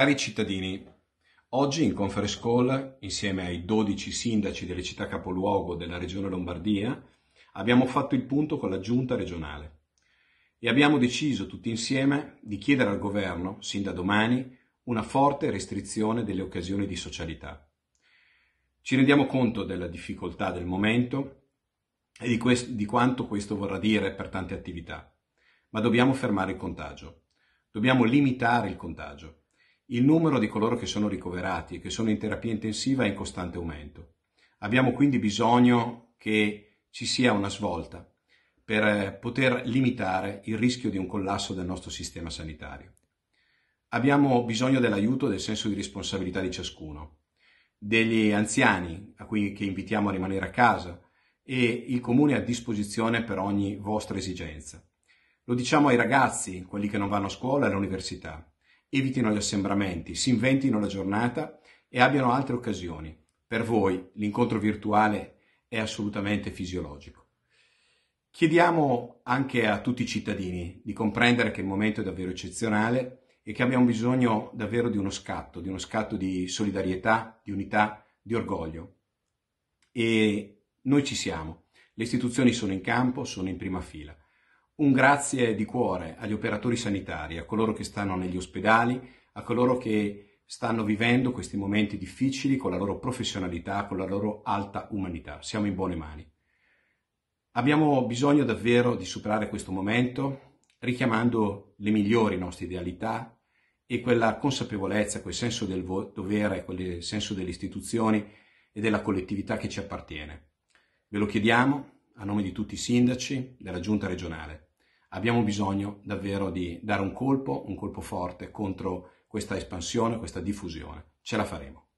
Cari cittadini, oggi in Conference Call, insieme ai 12 sindaci delle città capoluogo della regione Lombardia, abbiamo fatto il punto con la giunta regionale e abbiamo deciso tutti insieme di chiedere al governo, sin da domani, una forte restrizione delle occasioni di socialità. Ci rendiamo conto della difficoltà del momento e di, questo, di quanto questo vorrà dire per tante attività, ma dobbiamo fermare il contagio. Dobbiamo limitare il contagio il numero di coloro che sono ricoverati e che sono in terapia intensiva è in costante aumento. Abbiamo quindi bisogno che ci sia una svolta per eh, poter limitare il rischio di un collasso del nostro sistema sanitario. Abbiamo bisogno dell'aiuto e del senso di responsabilità di ciascuno, degli anziani a cui che invitiamo a rimanere a casa e il comune a disposizione per ogni vostra esigenza. Lo diciamo ai ragazzi, quelli che non vanno a scuola e all'università, evitino gli assembramenti, si inventino la giornata e abbiano altre occasioni. Per voi l'incontro virtuale è assolutamente fisiologico. Chiediamo anche a tutti i cittadini di comprendere che il momento è davvero eccezionale e che abbiamo bisogno davvero di uno scatto, di uno scatto di solidarietà, di unità, di orgoglio. E noi ci siamo. Le istituzioni sono in campo, sono in prima fila. Un grazie di cuore agli operatori sanitari, a coloro che stanno negli ospedali, a coloro che stanno vivendo questi momenti difficili con la loro professionalità, con la loro alta umanità. Siamo in buone mani. Abbiamo bisogno davvero di superare questo momento richiamando le migliori nostre idealità e quella consapevolezza, quel senso del dovere, quel senso delle istituzioni e della collettività che ci appartiene. Ve lo chiediamo a nome di tutti i sindaci della Giunta regionale abbiamo bisogno davvero di dare un colpo, un colpo forte contro questa espansione, questa diffusione. Ce la faremo.